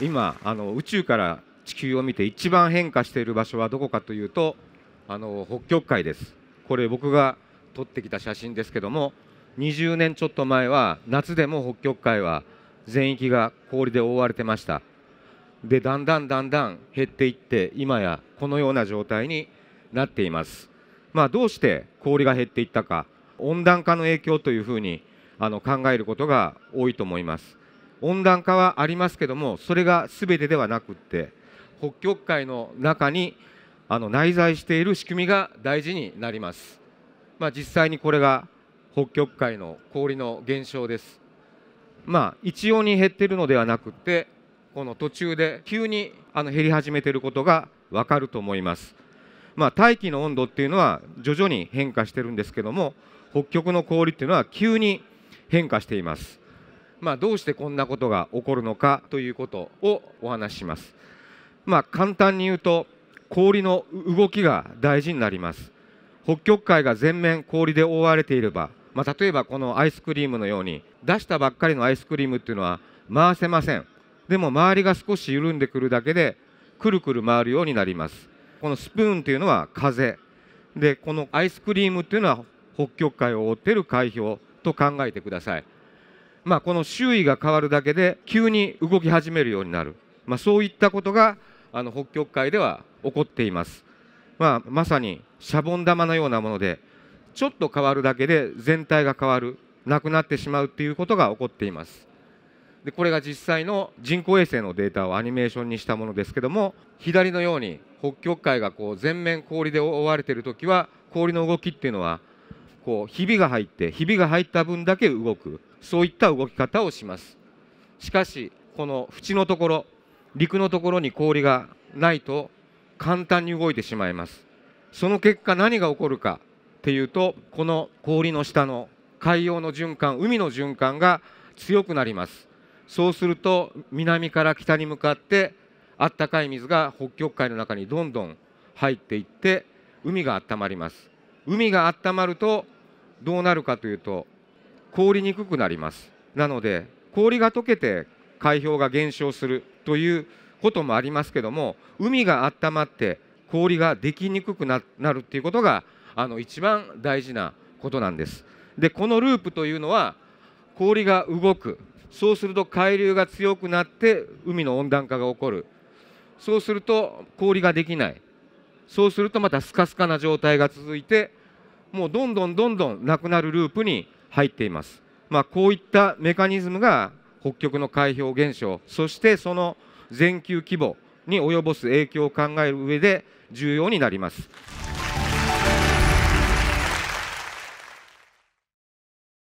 今あの宇宙から地球を見て一番変化している場所はどこかというとあの北極海ですこれ僕が撮ってきた写真ですけども20年ちょっと前は夏でも北極海は全域が氷で覆われてましたでだんだんだんだん減っていって今やこのような状態になっていますまあ、どうして氷が減っていったか温暖化の影響というふうにあの考えることが多いと思います温暖化はありますけどもそれが全てではなくって北極海の中にあの内在している仕組みが大事になります、まあ、実際にこれが北極海の氷の減少ですまあ一様に減っているのではなくってこの途中で急にあの減り始めていることがわかると思いますまあ、大気の温度っていうのは徐々に変化してるんですけども北極の氷っていうのは急に変化していますまあ、どうしてこんなことが起こるのかということをお話しします。まあ、簡単に言うと氷の動きが大事になります北極海が全面氷で覆われていれば、まあ、例えばこのアイスクリームのように出したばっかりのアイスクリームっていうのは回せませんでも周りが少し緩んでくるだけでくるくる回るようになりますこのスプーンっていうのは風でこのアイスクリームっていうのは北極海を覆っている海氷と考えてくださいまあ、この周囲が変わるだけで急に動き始めるようになる、まあ、そういったことがあの北極海では起こっています、まあ、まさにシャボン玉のようなものでちょっと変わるだけで全体が変わるなくなってしまうということが起こっていますでこれが実際の人工衛星のデータをアニメーションにしたものですけども左のように北極海がこう全面氷で覆われている時は氷の動きっていうのはこうひびが入ってひびが入った分だけ動くそういった動き方をしますしかしこの縁のところ陸のところに氷がないと簡単に動いてしまいますその結果何が起こるかっていうとこの氷の下の海洋の循環海の循環が強くなりますそうすると南から北に向かってあったかい水が北極海の中にどんどん入っていって海が温まります海が温まるとどうなるかというと凍りにくくなりますなので氷が溶けて海氷が減少するということもありますけども海が温まって氷ができにくくなるっていうことがあの一番大事なことなんですでこのループというのは氷が動くそうすると海流が強くなって海の温暖化が起こるそうすると氷ができないそうするとまたスカスカな状態が続いてもうどんどんどんどんなくなるループに入っています。まあ、こういったメカニズムが北極の海氷現象そしてその全球規模に及ぼす影響を考える上で重要になります。